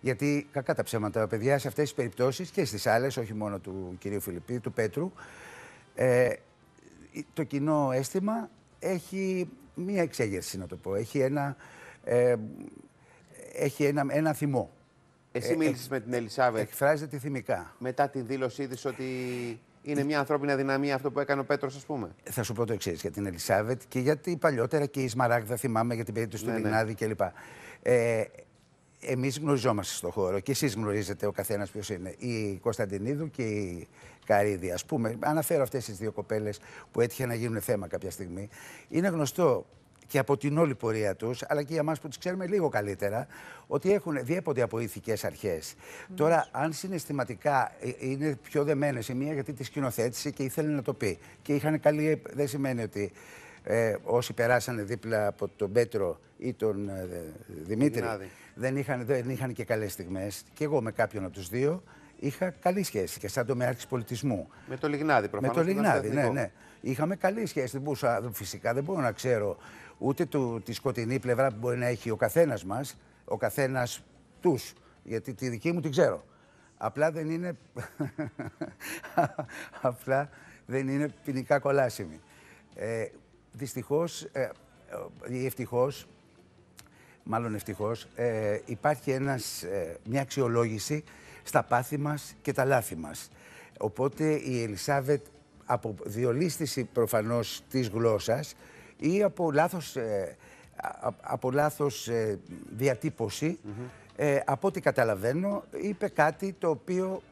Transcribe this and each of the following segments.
Γιατί κακά τα ψέματα, παιδιά, σε αυτές τις περιπτώσεις και στις άλλες, όχι μόνο του κυρίου Φιλιππή, του Πέτρου, ε, το κοινό αίσθημα έχει μία εξέγερση, να το πω. Έχει ένα, ε, έχει ένα, ένα θυμό. Εσύ ε, ε, μίλησες με την Ελισάβετ. Εκφράζεται θυμικά. Μετά τη δήλωσή της ότι είναι μια ανθρώπινη αδυναμία αυτό που έκανε ο Πέτρος, ας πούμε. Θα σου πω το εξής για την Ελισάβετ και γιατί παλιότερα και η Σμαράγδα, θυμάμαι για την περίπτωση ναι, του ναι. Λιγνάδη ναι. κλπ. Ε, εμείς γνωριζόμαστε στον χώρο και εσείς γνωρίζετε ο καθένας ποιος είναι. Η Κωνσταντινίδου και η Καρύδη, Ας πούμε. Αναφέρω αυτές τις δύο κοπέλες που έτυχε να γίνουν θέμα κάποια στιγμή. Είναι γνωστό και από την όλη πορεία τους, αλλά και για εμά που τις ξέρουμε λίγο καλύτερα, ότι έχουν, διέπονται από ηθικές αρχές. Τώρα, αν συναισθηματικά ε, είναι πιο δεμένες η μία γιατί τη σκηνοθέτησε και ήθελε να το πει και είχαν καλή. Ε, δεν σημαίνει ότι ε, όσοι περάσανε δίπλα από τον Πέτρο ή τον ε, Δημήτρη δεν είχαν, δεν είχαν και καλές στιγμές. Και εγώ με κάποιον από τους δύο είχα καλή σχέση και σαν τομέα τη πολιτισμού. Με το Λιγνάδι προφανώς. Με το Λιγνάδι, ναι, ναι. Είχαμε καλή σχέση. Δεν φυσικά δεν μπορώ να ξέρω ούτε του, τη σκοτεινή πλευρά που μπορεί να έχει ο καθένας μας, ο καθένας τους, γιατί τη δική μου την ξέρω. Απλά δεν είναι, απλά δεν είναι ποινικά κολάσιμη. Ε, δυστυχώς ε, ε, ή ευτυχώς, μάλλον ευτυχώς, ε, υπάρχει ένας, μια αξιολόγηση στα πάθη μας και τα λάθη μας. Οπότε η Ελισάβετ από διολίσθηση προφανώς της γλώσσας ή από λάθος, από διατύπωση, από ό,τι καταλαβαίνω, είπε κάτι το οποίο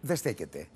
δεν στέκεται.